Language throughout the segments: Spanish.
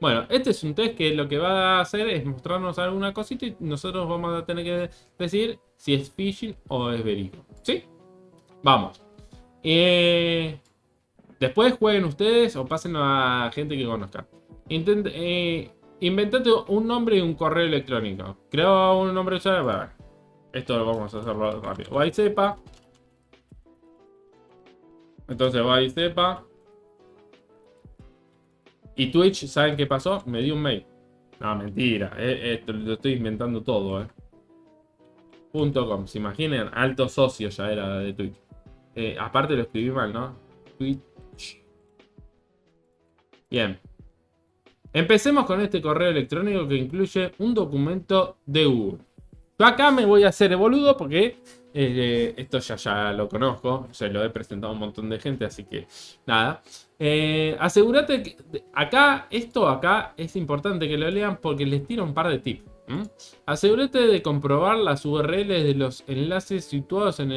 Bueno, este es un test que lo que va a hacer es mostrarnos alguna cosita y nosotros vamos a tener que decir si es phishing o es verídico. ¿Sí? Vamos. Eh, después jueguen ustedes o pasen a gente que conozcan. Eh, inventate un nombre y un correo electrónico. Creo un nombre para Esto lo vamos a hacer rápido. sepa Entonces sepa y Twitch, ¿saben qué pasó? Me dio un mail. No, mentira. Eh, esto lo estoy inventando todo, ¿eh? .com. ¿Se imaginan? Alto socio ya era de Twitch. Eh, aparte lo escribí mal, ¿no? Twitch. Bien. Empecemos con este correo electrónico que incluye un documento de Google. Yo acá me voy a hacer boludo porque eh, eh, esto ya, ya lo conozco, se lo he presentado a un montón de gente, así que nada. Eh, asegúrate que acá, esto acá es importante que lo lean porque les tiro un par de tips. Asegúrate de comprobar las URLs de los enlaces situados en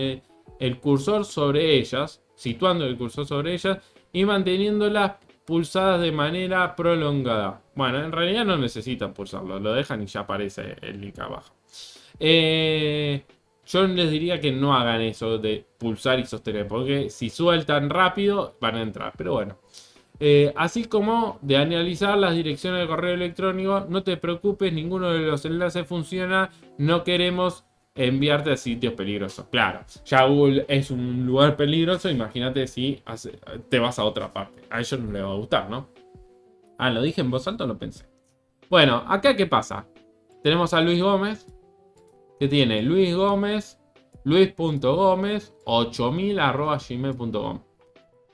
el, cursor sobre ellas, situando el cursor sobre ellas y manteniéndolas pulsadas de manera prolongada. Bueno, en realidad no necesitan pulsarlo, lo dejan y ya aparece el link abajo. Eh, yo les diría que no hagan eso de pulsar y sostener, porque si sueltan rápido van a entrar, pero bueno. Eh, así como de analizar las direcciones de correo electrónico, no te preocupes, ninguno de los enlaces funciona, no queremos enviarte a sitios peligrosos. Claro, ya es un lugar peligroso, imagínate si te vas a otra parte. A ellos no les va a gustar, ¿no? Ah, lo dije en voz alta, lo pensé. Bueno, acá qué pasa. Tenemos a Luis Gómez, que tiene Luis Gómez, luis.gómez, 8000 arroba gmail.com.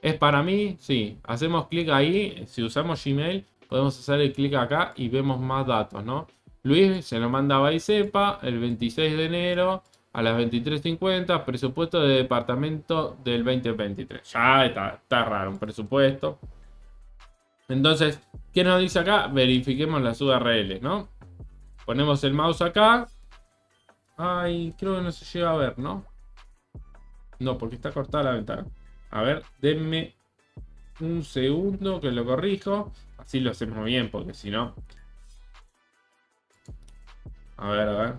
¿Es para mí? Sí. Hacemos clic ahí. Si usamos Gmail, podemos hacer el clic acá y vemos más datos, ¿no? Luis se lo mandaba y sepa el 26 de enero a las 23.50, presupuesto de departamento del 2023. Ya está, está raro un presupuesto. Entonces, ¿qué nos dice acá? Verifiquemos las URL, ¿no? Ponemos el mouse acá, Ay, creo que no se llega a ver, ¿no? No, porque está cortada la ventana. A ver, denme un segundo que lo corrijo. Así lo hacemos bien, porque si no... A ver, a ver.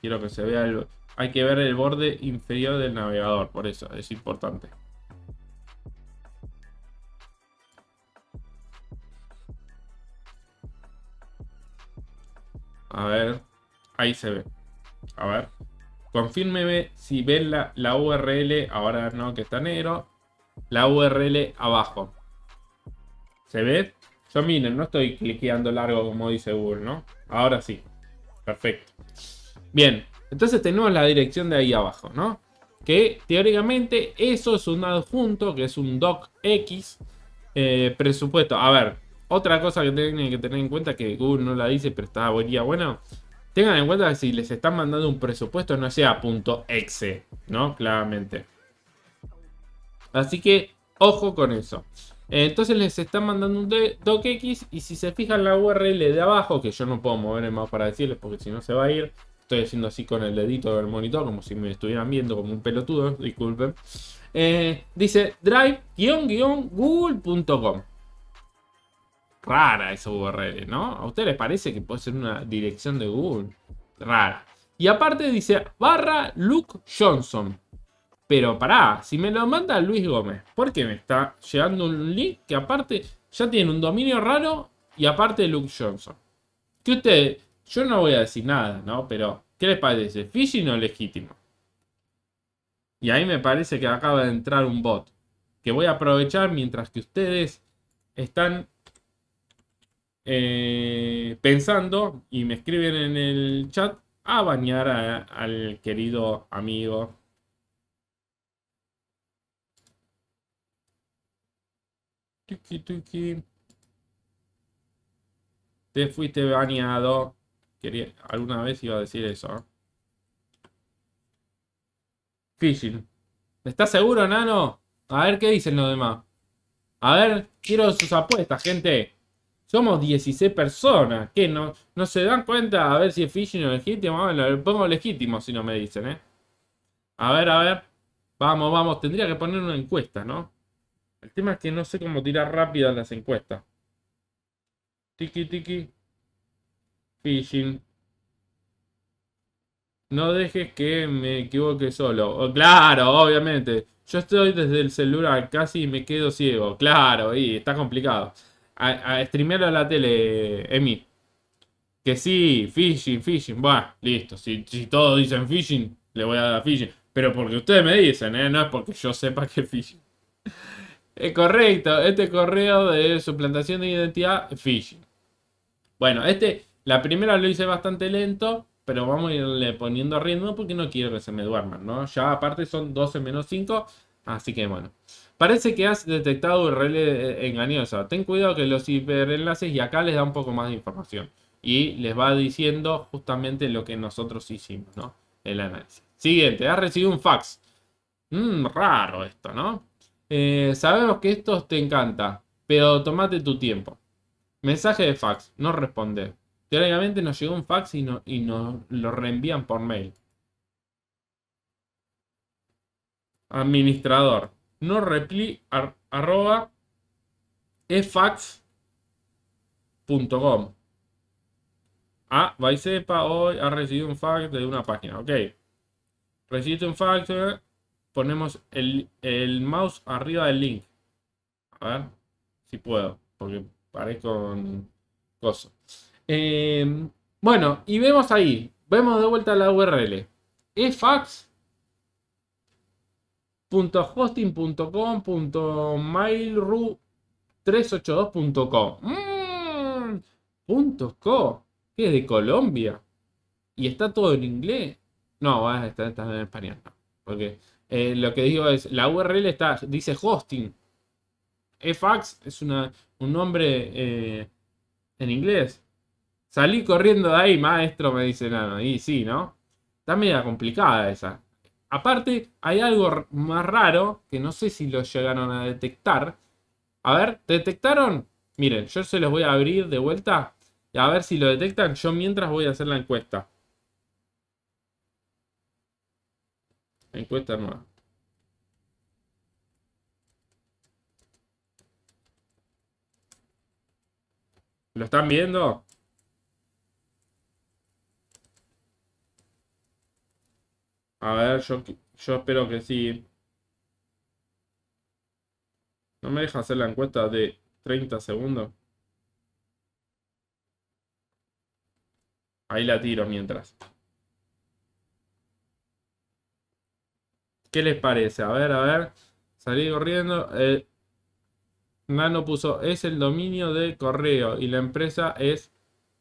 Quiero que se vea el... Hay que ver el borde inferior del navegador, por eso, es importante. A ver. Ahí se ve. A ver. Confírmeme si ven la, URL, ahora no que está negro, la URL abajo. ¿Se ve? Yo miren, no estoy cliqueando largo como dice Google, ¿no? Ahora sí. Perfecto. Bien, entonces tenemos la dirección de ahí abajo, ¿no? Que teóricamente eso es un adjunto, que es un docx eh, presupuesto. A ver, otra cosa que tienen que tener en cuenta que Google no la dice, pero está buena, bueno, Tengan en cuenta que si les están mandando un presupuesto no sea .exe, ¿no? Claramente. Así que ojo con eso. Eh, entonces les están mandando un docx y si se fijan la URL de abajo, que yo no puedo mover el mouse para decirles porque si no se va a ir. Estoy haciendo así con el dedito del monitor como si me estuvieran viendo como un pelotudo, disculpen. Eh, dice drive-google.com rara esa URL, ¿no? ¿A ustedes les parece que puede ser una dirección de Google? Rara. Y aparte dice barra Luke Johnson. Pero pará, si me lo manda Luis Gómez, ¿por qué me está llegando un link que aparte ya tiene un dominio raro y aparte Luke Johnson? Que ustedes, yo no voy a decir nada, ¿no? Pero, ¿qué les parece? ¿Fishing no legítimo? Y ahí me parece que acaba de entrar un bot. Que voy a aprovechar mientras que ustedes están eh, pensando, y me escriben en el chat, a bañar al querido amigo. Te fuiste bañado. Quería, alguna vez iba a decir eso. ¿eh? Fishing. ¿Estás seguro, nano? A ver qué dicen los demás. A ver, quiero sus apuestas, gente. Somos 16 personas. que no, no se dan cuenta a ver si es phishing o legítimo? Ah, bueno, le pongo legítimo si no me dicen, ¿eh? A ver, a ver. Vamos, vamos. Tendría que poner una encuesta, ¿no? El tema es que no sé cómo tirar rápido las encuestas. Tiki, tiki. Phishing. No dejes que me equivoque solo. Oh, claro, obviamente. Yo estoy desde el celular casi y me quedo ciego. Claro, y está complicado a, a a la tele, Emi. Que sí, phishing, phishing. Buah, listo. Si, todos dicen phishing, le voy a dar a phishing. Pero porque ustedes me dicen, ¿eh? No es porque yo sepa que phishing. Es correcto. Este correo de suplantación de identidad, phishing. Bueno, este, la primera lo hice bastante lento. Pero vamos a irle poniendo ritmo porque no quiero que se me duerman, ¿no? Ya aparte son 12 menos 5. Así que bueno. Parece que has detectado URL eh, engañosa. Ten cuidado que los hiperenlaces y acá les da un poco más de información. Y les va diciendo justamente lo que nosotros hicimos, ¿no? El análisis. Siguiente, has recibido un fax. Mm, raro esto, ¿no? Eh, sabemos que esto te encanta, pero tomate tu tiempo. Mensaje de fax, no responde. Teóricamente nos llegó un fax y, y nos lo reenvían por mail. Administrador, no repli ar, arroba efax.com. Ah, hoy ha recibido un fax de una página. Ok. Recibiste un fax. Eh, ponemos el, mouse arriba del link. A ver si puedo, porque parezco con cosas eh, bueno, y vemos ahí. Vemos de vuelta la URL. efax hostingcommailru 382com mm, ¿Qué .co que es de Colombia y está todo en inglés. No, está, en español, no, porque eh, lo que digo es la URL está dice hosting. fax es un nombre eh, en inglés. Salí corriendo de ahí, maestro, me dice no Y sí, ¿no? Está media complicada esa. Aparte, hay algo más raro que no sé si lo llegaron a detectar. A ver, ¿detectaron? Miren, yo se los voy a abrir de vuelta y a ver si lo detectan. Yo mientras voy a hacer la encuesta. La encuesta nueva. ¿Lo están viendo? A ver, yo, yo espero que sí. ¿No me deja hacer la encuesta de 30 segundos? Ahí la tiro mientras. ¿Qué les parece? A ver, a ver. Salí corriendo. Eh, Nano puso, es el dominio de correo y la empresa es...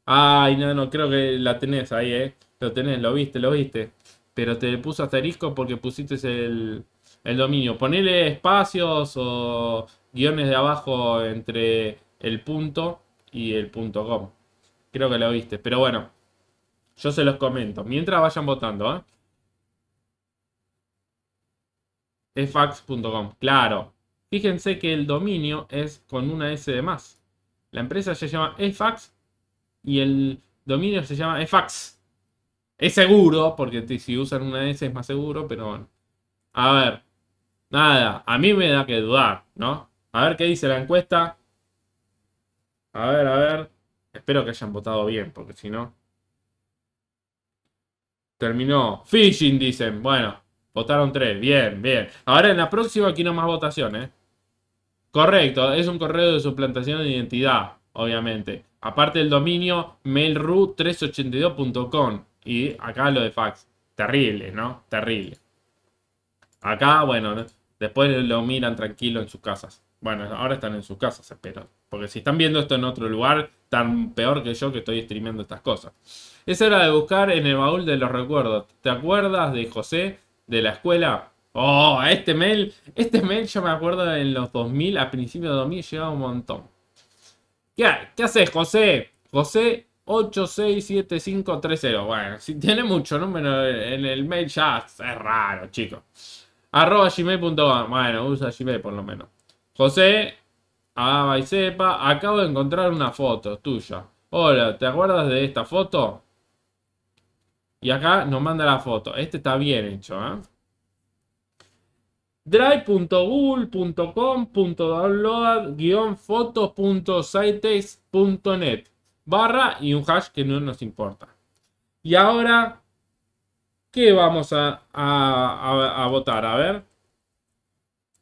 Ay, Nano, creo que la tenés ahí, ¿eh? Lo tenés, lo viste, lo viste pero te puso asterisco porque pusiste el, dominio. Ponele espacios o guiones de abajo entre el punto y el punto com. Creo que lo viste, pero bueno, yo se los comento. Mientras vayan votando, ¿eh? efax.com, claro. Fíjense que el dominio es con una S de más. La empresa se llama efax y el dominio se llama efax. Es seguro, porque si usan una S es más seguro, pero bueno. A ver. Nada, a mí me da que dudar, ¿no? A ver qué dice la encuesta. A ver, a ver. Espero que hayan votado bien, porque si no... Terminó. Phishing, dicen. Bueno, votaron tres. Bien, bien. Ahora en la próxima aquí no más votaciones. ¿eh? Correcto, es un correo de suplantación de identidad, obviamente. Aparte del dominio mailru382.com. Y acá lo de fax. Terrible, ¿no? Terrible. Acá, bueno, después lo miran tranquilo en sus casas. Bueno, ahora están en sus casas, espero. Porque si están viendo esto en otro lugar, tan peor que yo que estoy streameando estas cosas. Es hora de buscar en el baúl de los recuerdos. ¿Te acuerdas de José de la escuela? Oh, este mail, este mail yo me acuerdo en los 2000, a principios de 2000 llegaba un montón. ¿Qué, ¿Qué haces, José? José 867530. Bueno, si tiene mucho número en el mail ya es raro, chicos. Arroba gmail.com. Bueno, usa gmail por lo menos. José, a sepa, acabo de encontrar una foto tuya. Hola, ¿te acuerdas de esta foto? Y acá nos manda la foto. Este está bien hecho, ¿eh? drive.google.com.download-fotos.sitex.net barra y un hash que no nos importa. Y ahora, ¿qué vamos a, votar? A ver.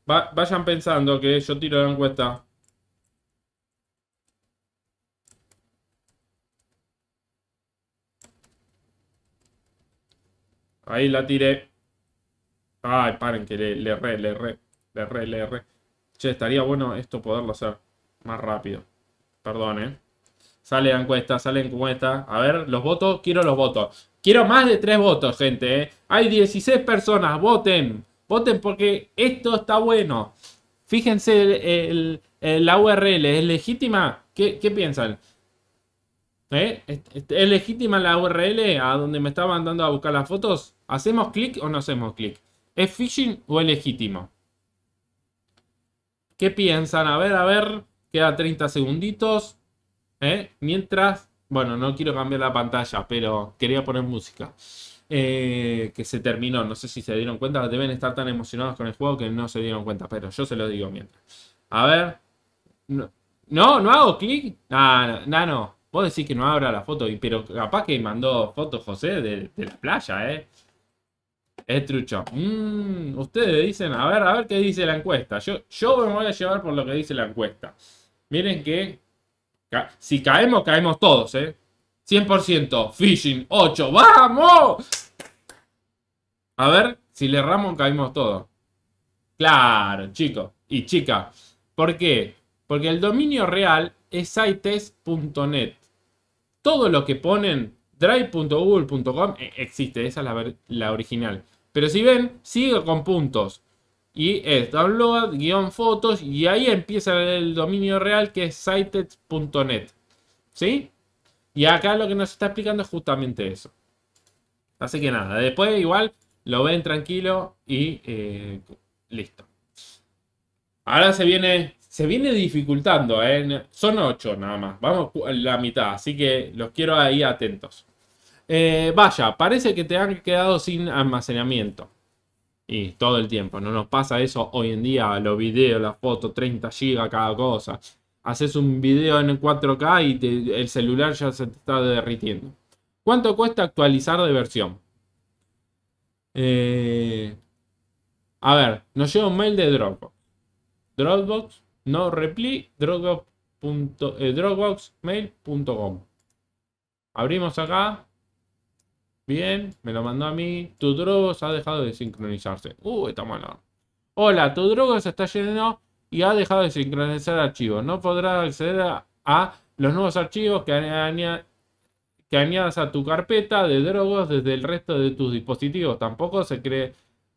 vayan pensando que yo tiro la encuesta. Ahí la tiré. Ay, paren que le, le le re, le re, le estaría bueno esto poderlo hacer más rápido. Perdón, eh. Sale encuesta, salen la encuesta. A ver, los votos, quiero los votos. Quiero más de tres votos, gente. ¿eh? Hay 16 personas, voten. Voten porque esto está bueno. Fíjense la URL, ¿es legítima? ¿Qué, piensan? ¿Eh? ¿Es, legítima la URL a donde me estaban mandando a buscar las fotos? ¿Hacemos clic o no hacemos clic? ¿Es phishing o es legítimo? ¿Qué piensan? A ver, a ver. Queda 30 segunditos. ¿eh? Mientras, bueno, no quiero cambiar la pantalla, pero quería poner música. Eh, que se terminó, no sé si se dieron cuenta, deben estar tan emocionados con el juego que no se dieron cuenta, pero yo se lo digo mientras. A ver, no, no, hago clic, nah, no, no, vos decís que no abra la foto, pero capaz que mandó fotos José de, de, la playa, eh. Es trucho. Mm, ustedes dicen, a ver, a ver qué dice la encuesta. Yo, yo me voy a llevar por lo que dice la encuesta. Miren que si caemos, caemos todos, ¿eh? 100%, phishing, 8, ¡vamos! A ver, si le erramos, caemos todos. Claro, chicos y chica ¿Por qué? Porque el dominio real es sites.net. Todo lo que ponen, drive.google.com, e-, existe, esa es la, la original. Pero si ven, sigue con puntos. Y es download-fotos y ahí empieza el dominio real que es cited.net. ¿Sí? Y acá lo que nos está explicando es justamente eso. Así que nada, después igual lo ven tranquilo y eh, listo. Ahora se viene, se viene dificultando, En ¿eh? son 8 nada más, vamos a la mitad, así que los quiero ahí atentos. Eh, vaya, parece que te han quedado sin almacenamiento. Y todo el tiempo, no nos pasa eso hoy en día, los videos, las fotos, 30 GB cada cosa. Haces un video en 4K y el celular ya se te está derritiendo. ¿Cuánto cuesta actualizar de versión? Eh, a ver, nos lleva un mail de Dropbox. Dropbox, no reply eh, dropboxmail.com Abrimos acá, Bien, me lo mandó a mí. Tu Drogos ha dejado de sincronizarse. Uh, está malo. Hola, tu Drogos está lleno y ha dejado de sincronizar archivos. No podrás acceder a, los nuevos archivos que, añadas a tu carpeta de Drogos desde el resto de tus dispositivos. Tampoco se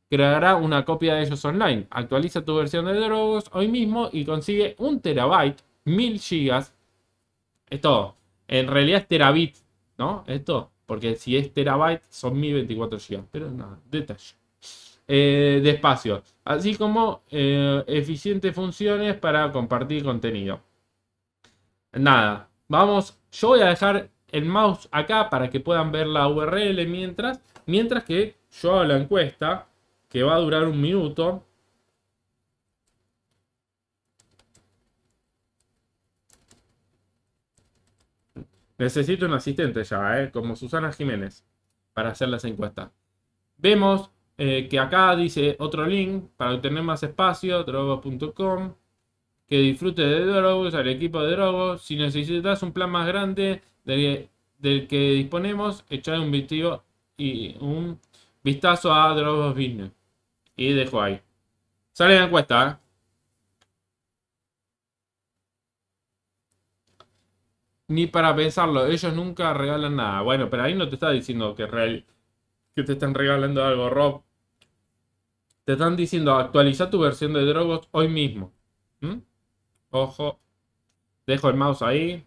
creará una copia de ellos online. Actualiza tu versión de Drogos hoy mismo y consigue un terabyte, mil gigas. Esto, en realidad es terabit, ¿no? Esto, porque si es terabyte, son 1024 GB. Pero nada, detalle. Eh, despacio. Así como eh, eficientes funciones para compartir contenido. Nada. Vamos. Yo voy a dejar el mouse acá para que puedan ver la URL mientras. Mientras que yo hago la encuesta. Que va a durar un minuto. Necesito un asistente ya, ¿eh? como Susana Jiménez, para hacer las encuestas. Vemos eh, que acá dice otro link para obtener más espacio, drogos.com. Que disfrute de Drogos, al equipo de Drogos. Si necesitas un plan más grande del, que disponemos, echad un vistazo, y un vistazo a Drogos Business. Y dejo ahí. Sale la encuesta, ¿eh? ni para pensarlo. Ellos nunca regalan nada. Bueno, pero ahí no te está diciendo que, real, que te están regalando algo, Rob. Te están diciendo actualiza tu versión de drogos hoy mismo. ¿Mm? Ojo. Dejo el mouse ahí.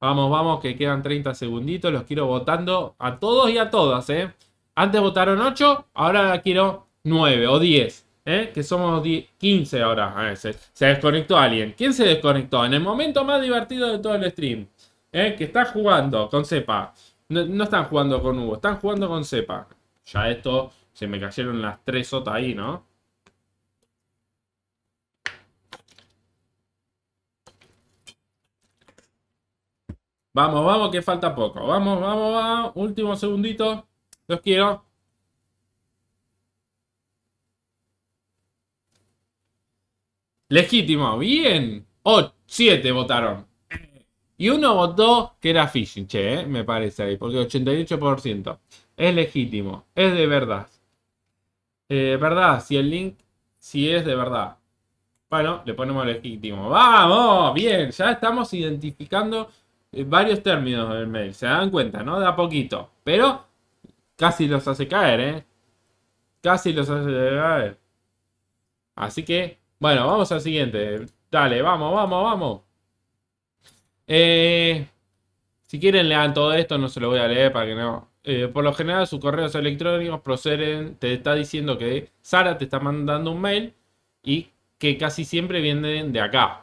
Vamos, vamos, que quedan 30 segunditos. Los quiero votando a todos y a todas, ¿eh? Antes votaron 8, ahora quiero 9 o 10. ¿Eh? Que somos 15 ahora. A se, se desconectó alguien. ¿Quién se desconectó? En el momento más divertido de todo el stream. ¿Eh? Que está jugando con cepa. No, están jugando con Hugo, están jugando con cepa. Ya esto, se me cayeron las tres sotas ahí, ¿no? Vamos, vamos, que falta poco. Vamos, vamos, vamos. Último segundito. Los quiero. Legítimo, bien. Oh, ¡Siete votaron. Y uno votó que era phishing, che, eh, me parece ahí, porque 88%. Es legítimo, es de verdad. Eh, verdad, si el link, si es de verdad. Bueno, le ponemos legítimo. ¡Vamos! Bien, ya estamos identificando eh, varios términos del mail. Se dan cuenta, ¿no? De a poquito. Pero casi los hace caer, ¿eh? Casi los hace caer. Así que bueno, vamos al siguiente. Dale, vamos, vamos, vamos. Eh, si quieren lean todo esto, no se lo voy a leer para que no... Eh, por lo general sus correos electrónicos proceden, te está diciendo que Sara te está mandando un mail y que casi siempre vienen de acá.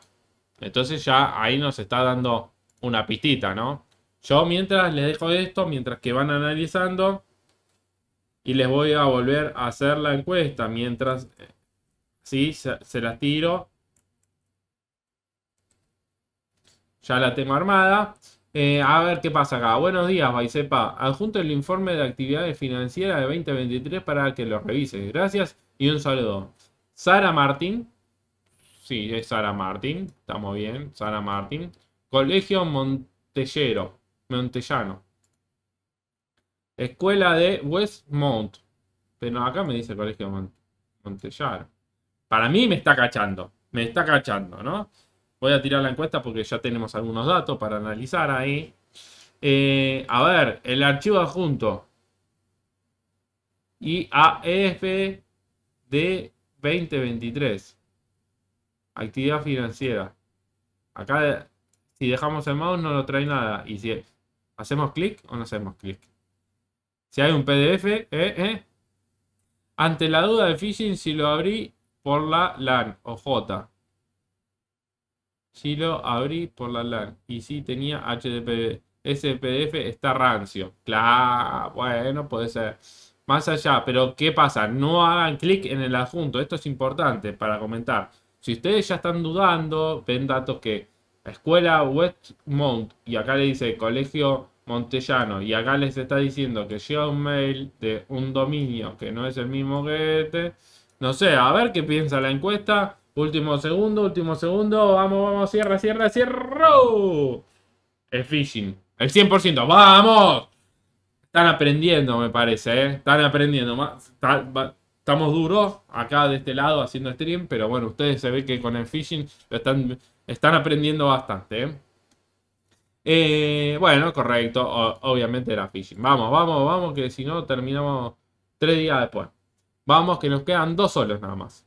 Entonces ya ahí nos está dando una pistita, ¿no? Yo mientras les dejo esto, mientras que van analizando, y les voy a volver a hacer la encuesta mientras Sí, se, la las tiro. Ya la tengo armada. Eh, a ver qué pasa acá. Buenos días, sepa Adjunto el informe de actividades financieras de 2023 para que lo revises. Gracias y un saludo. Sara Martín. Sí, es Sara Martín. Estamos bien. Sara Martín. Colegio Montellero. Montellano. Escuela de Westmont. Pero acá me dice Colegio Montellano. Para mí me está cachando, me está cachando, ¿no? Voy a tirar la encuesta porque ya tenemos algunos datos para analizar ahí. Eh, a ver, el archivo adjunto. IAF de 2023. Actividad financiera. Acá, si dejamos el mouse, no lo trae nada. Y si hacemos clic o no hacemos clic. Si hay un PDF, eh, eh. Ante la duda de phishing, si lo abrí por la LAN o J. Si lo abrí por la LAN. Y si tenía HTTP. Ese PDF está rancio. Claro, bueno, puede ser. Más allá, pero ¿qué pasa? No hagan clic en el adjunto. Esto es importante para comentar. Si ustedes ya están dudando, ven datos que escuela Westmount y acá le dice colegio Montellano y acá les está diciendo que llega un mail de un dominio que no es el mismo que este no sé, a ver qué piensa la encuesta. Último segundo, último segundo. Vamos, vamos, cierra, cierra, cierra. El phishing. El 100%. ¡Vamos! Están aprendiendo, me parece, ¿eh? Están aprendiendo. Estamos duros acá de este lado haciendo stream, pero bueno, ustedes se ven que con el phishing están, están aprendiendo bastante, ¿eh? Eh, bueno, correcto. obviamente era phishing. Vamos, vamos, vamos, que si no terminamos tres días después. Vamos, que nos quedan dos solos nada más.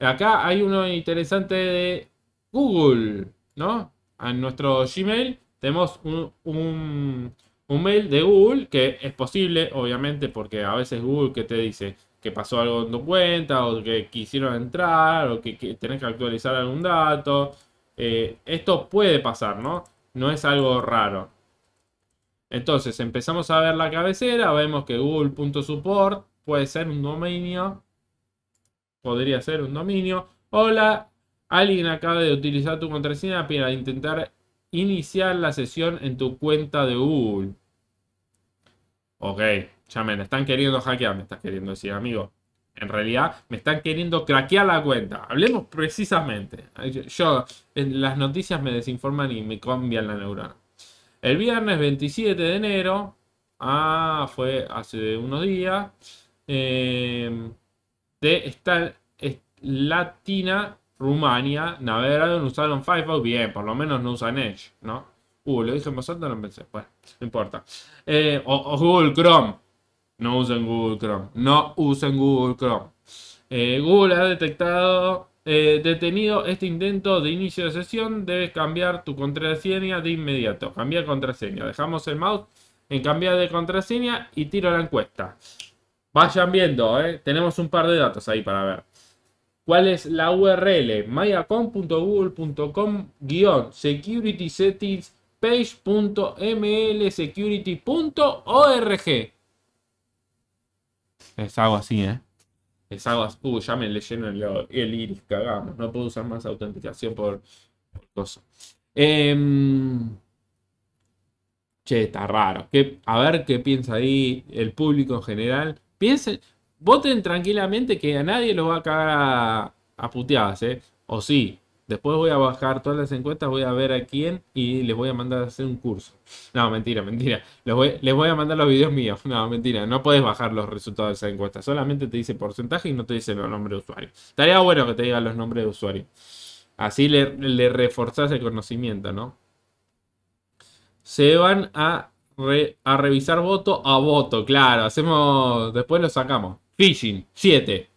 Acá hay uno interesante de Google, ¿no? En nuestro Gmail tenemos un, mail de Google que es posible, obviamente, porque a veces Google que te dice que pasó algo en tu cuenta o que quisieron entrar o que, tenés que actualizar algún dato. Eh, esto puede pasar, ¿no? No es algo raro. Entonces empezamos a ver la cabecera, vemos que google.support puede ser un dominio. Podría ser un dominio. Hola, alguien acaba de utilizar tu contraseña para intentar iniciar la sesión en tu cuenta de Google. Ok, ya me están queriendo hackear, me estás queriendo decir, amigo. En realidad, me están queriendo craquear la cuenta. Hablemos precisamente. Yo, las noticias me desinforman y me cambian la neurona. El viernes 27 de enero, ah, fue hace unos días, eh, de estar Latina, Rumania, navegaron, usaron Firefox, bien, por lo menos no usan Edge, ¿no? Uh, lo dije en voz no pensé, bueno, no importa. Eh, o, Google Chrome, no usen Google Chrome, no usen Google Chrome. Eh, Google ha detectado, detenido este intento de inicio de sesión, debes cambiar tu contraseña de inmediato, cambiar contraseña, dejamos el mouse en cambiar de contraseña y tiro la encuesta. Vayan viendo, eh. tenemos un par de datos ahí para ver. ¿Cuál es la URL? mayacom.google.com security settings Es algo así, ¿eh? Es algo así. Uh, ya me leyeron el, el, iris, cagamos. No puedo usar más autenticación por, por cosa. Em, che, está raro. a ver qué piensa ahí el público en general. Piensen, voten tranquilamente que a nadie lo va a cagar a, puteadas, ¿eh? O sí, Después voy a bajar todas las encuestas, voy a ver a quién y les voy a mandar a hacer un curso. No, mentira, mentira. Les voy, a mandar los videos míos. No, mentira. No puedes bajar los resultados de esa encuesta. Solamente te dice porcentaje y no te dice los nombres de usuario. Estaría bueno que te diga los nombres de usuario. Así le, le reforzás el conocimiento, ¿no? Se van a a revisar voto a voto, claro. Hacemos. Después lo sacamos. Fishing, 7.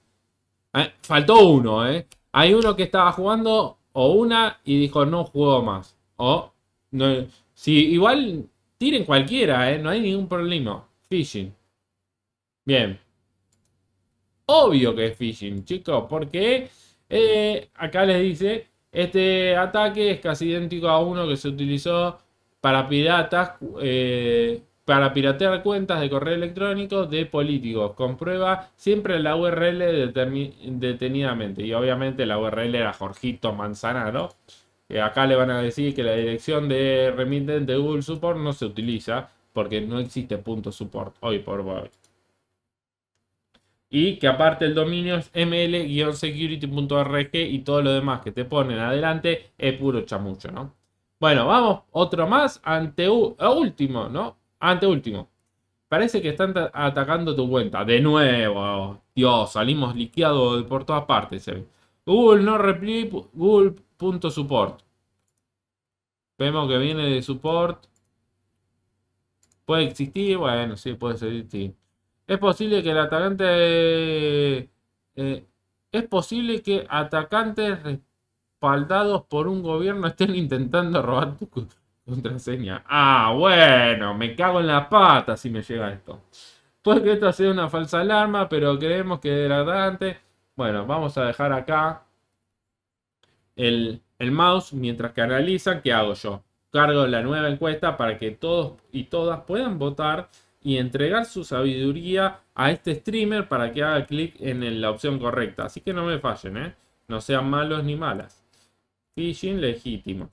Eh, faltó uno, ¿eh? Hay uno que estaba jugando o una y dijo no juego más. O. No, si igual tiren cualquiera, ¿eh? No hay ningún problema. Fishing. Bien. Obvio que es Fishing, chicos, porque eh, acá les dice, este ataque es casi idéntico a uno que se utilizó para piratas, eh, para piratear cuentas de correo electrónico de políticos. Comprueba siempre la URL detenidamente. Y obviamente la URL era Jorgito Manzanaro. ¿no? Eh, acá le van a decir que la dirección de remitente de Google Support no se utiliza porque no existe punto support hoy por hoy. Y que aparte el dominio es ml-security.org y todo lo demás que te ponen adelante es puro chamucho, ¿no? Bueno, vamos, otro más, ante ah, último, ¿no? Ante último. Parece que están atacando tu cuenta. De nuevo. Dios, salimos liqueados por todas partes. Eh. Google no punto Google.support. Vemos que viene de support. Puede existir, bueno, sí, puede existir. Es posible que el atacante. Eh, eh, es posible que atacantes respaldados por un gobierno estén intentando robar tu contraseña. Ah, bueno, me cago en la pata si me llega esto. Puede que esto sea una falsa alarma, pero creemos que degradante. Bueno, vamos a dejar acá el, mouse mientras que analizan qué hago yo. Cargo la nueva encuesta para que todos y todas puedan votar y entregar su sabiduría a este streamer para que haga clic en la opción correcta. Así que no me fallen, ¿eh? No sean malos ni malas phishing legítimo.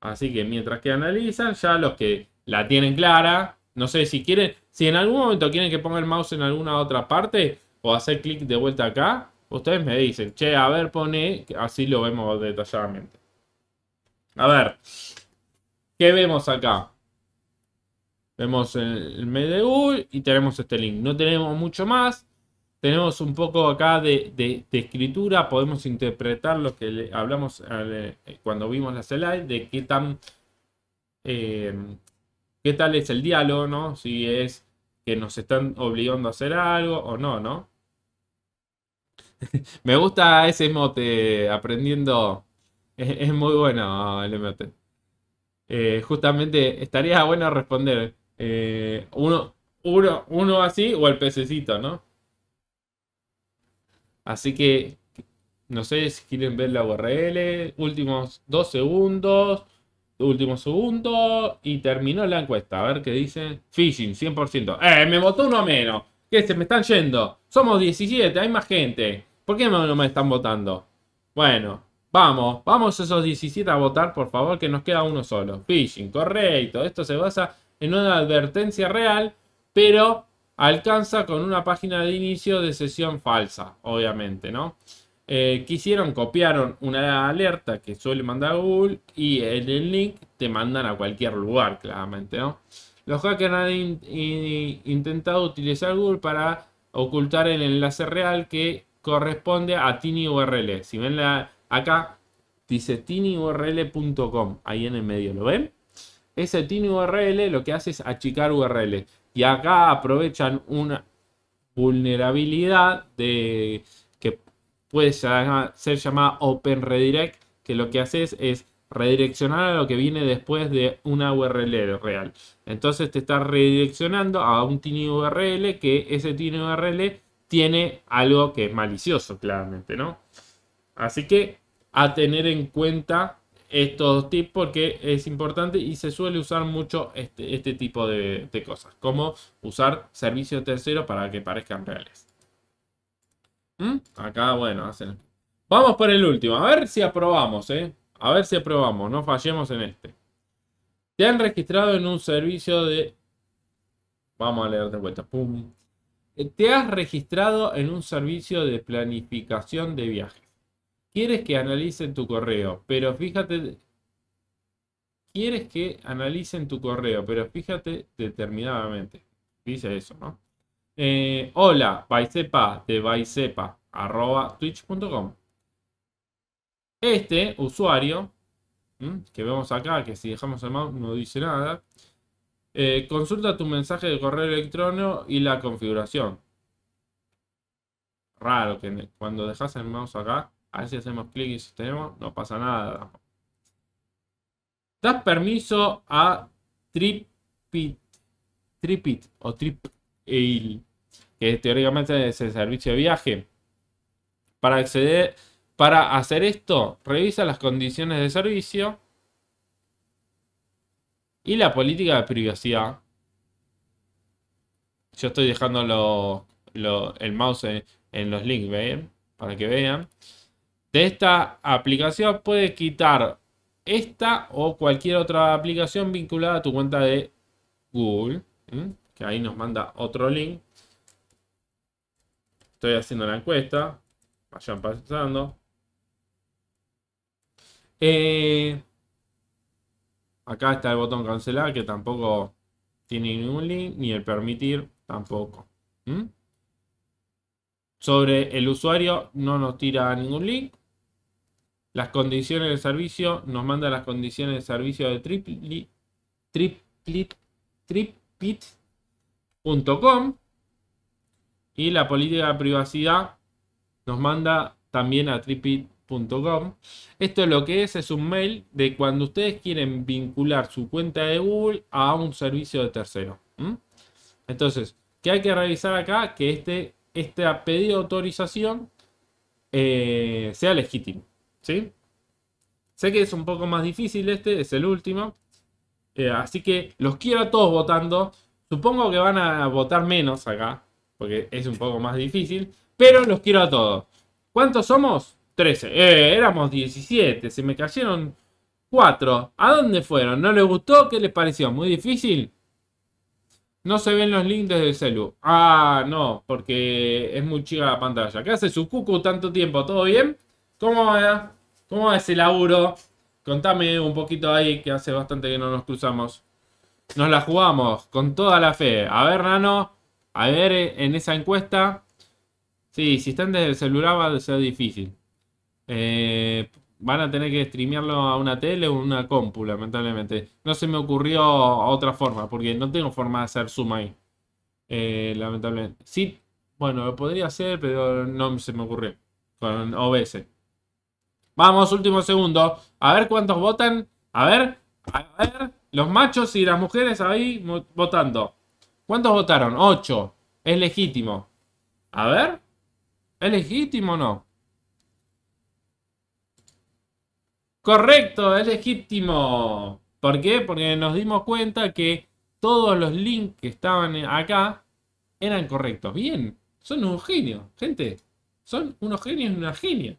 Así que mientras que analizan, ya los que la tienen clara, no sé si quieren, si en algún momento quieren que ponga el mouse en alguna otra parte o hacer clic de vuelta acá, ustedes me dicen, che, a ver, pone, así lo vemos detalladamente. A ver, ¿qué vemos acá? Vemos el, el y tenemos este link. No tenemos mucho más tenemos un poco acá de, escritura, podemos interpretar lo que hablamos eh, cuando vimos la slide, de qué tan eh, qué tal es el diálogo, ¿no? Si es que nos están obligando a hacer algo o no, ¿no? Me gusta ese mote aprendiendo. Es, muy bueno el emote. Eh, justamente estaría bueno responder uno así o el pececito, ¿no? Así que no sé si quieren ver la URL. Últimos dos segundos. Último segundo. Y terminó la encuesta. A ver qué dice. Phishing, 100%. ¡Eh! Me votó uno menos. ¿Qué se me están yendo? Somos 17, hay más gente. ¿Por qué no me están votando? Bueno, vamos, vamos esos 17 a votar, por favor, que nos queda uno solo. Phishing, correcto. Esto se basa en una advertencia real, pero Alcanza con una página de inicio de sesión falsa, obviamente, ¿no? Eh, quisieron, copiaron una alerta que suele mandar Google y en el link te mandan a cualquier lugar, claramente, ¿no? Los hackers han intentado utilizar Google para ocultar el enlace real que corresponde a TinyURL. URL. Si ven la, acá, dice tinyurl.com, ahí en el medio, ¿lo ven? Ese tinyurl lo que hace es achicar URL. Y acá aprovechan una vulnerabilidad de, que puede ser llamada Open Redirect, que lo que haces es redireccionar a lo que viene después de una URL real. Entonces te está redireccionando a un tiny URL que ese tiny URL tiene algo que es malicioso, claramente, ¿no? Así que a tener en cuenta estos tips porque es importante y se suele usar mucho este, este tipo de, cosas, como usar servicios terceros para que parezcan reales. ¿Mm? Acá, bueno, hacen... Vamos por el último, a ver si aprobamos, eh. A ver si aprobamos, no fallemos en este. Te han registrado en un servicio de... Vamos a leer de vuelta. Te has registrado en un servicio de planificación de viajes. Quieres que analicen tu correo, pero fíjate. Quieres que analicen tu correo, pero fíjate determinadamente. Dice eso, ¿no? Eh, hola, Vicepa de Baicepa, twitch.com. Este usuario que vemos acá, que si dejamos el mouse no dice nada, eh, consulta tu mensaje de correo electrónico y la configuración. Raro que cuando dejas el mouse acá a ver si hacemos clic y sostenemos. no pasa nada. Das permiso a Tripit, Tripit o Tripail, que teóricamente es el servicio de viaje. Para acceder, para hacer esto, revisa las condiciones de servicio y la política de privacidad. Yo estoy dejando el mouse en, los links, Para que vean de esta aplicación puedes quitar esta o cualquier otra aplicación vinculada a tu cuenta de Google. Que ahí nos manda otro link. Estoy haciendo la encuesta. Vayan pasando. Eh, acá está el botón cancelar que tampoco tiene ningún link. Ni el permitir tampoco. Sobre el usuario no nos tira ningún link. Las condiciones de servicio, nos manda las condiciones de servicio de tripit.com. Y la política de privacidad nos manda también a tripit.com. Esto es lo que es, es un mail de cuando ustedes quieren vincular su cuenta de Google a un servicio de tercero. Entonces, ¿qué hay que revisar acá? Que este, este pedido de autorización eh, sea legítimo. ¿sí? Sé que es un poco más difícil este, es el último. Eh, así que los quiero a todos votando. Supongo que van a votar menos acá, porque es un poco más difícil. Pero los quiero a todos. ¿Cuántos somos? 13. Eh, éramos 17. Se me cayeron 4. ¿A dónde fueron? ¿No les gustó? ¿Qué les pareció? ¿Muy difícil? No se ven los links desde el celu. Ah, no, porque es muy chica la pantalla. ¿Qué hace su cucu tanto tiempo? ¿Todo bien? ¿Cómo, va? ¿Cómo va ese laburo? Contame un poquito ahí, que hace bastante que no nos cruzamos. Nos la jugamos con toda la fe. A ver, Nano, a ver eh, en esa encuesta. Sí, si están desde el celular va a ser difícil. Eh, van a tener que streamearlo a una tele o una compu, lamentablemente. No se me ocurrió otra forma, porque no tengo forma de hacer zoom ahí. Eh, lamentablemente. Sí, bueno, lo podría hacer, pero no se me ocurrió. Con OBS. Vamos, último segundo. A ver cuántos votan. A ver, a ver, los machos y las mujeres ahí votando. ¿Cuántos votaron? Ocho. Es legítimo. A ver. ¿Es legítimo o no? Correcto, es legítimo. ¿Por qué? Porque nos dimos cuenta que todos los links que estaban acá eran correctos. Bien, son un genio. gente. Son unos genios y una genia.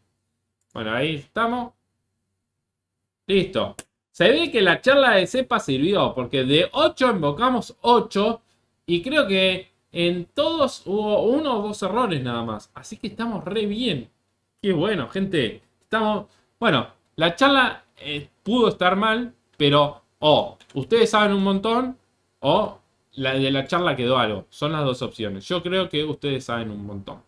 Bueno, ahí estamos. Listo. Se ve que la charla de cepa sirvió, porque de 8 invocamos 8 y creo que en todos hubo uno o dos errores nada más. Así que estamos re bien. Qué bueno, gente. Estamos... Bueno, la charla eh, pudo estar mal, pero o ustedes saben un montón o la de la charla quedó algo. Son las dos opciones. Yo creo que ustedes saben un montón.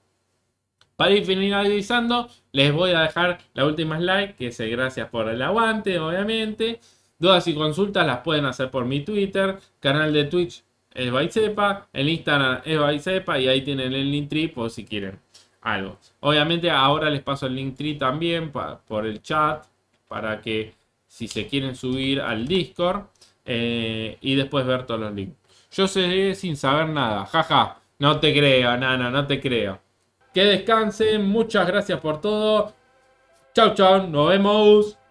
Para ir finalizando, les voy a dejar la última slide, que es gracias por el aguante, obviamente. Dudas y consultas las pueden hacer por mi Twitter, canal de Twitch es Baizepa, el Instagram es Baizepa y ahí tienen el link trip por si quieren algo. Obviamente ahora les paso el link tree también por el chat para que si se quieren subir al Discord eh, y después ver todos los links. Yo sé sin saber nada, jaja, no te creo, nana, no te creo. Que descansen. Muchas gracias por todo. Chau, chau. Nos vemos.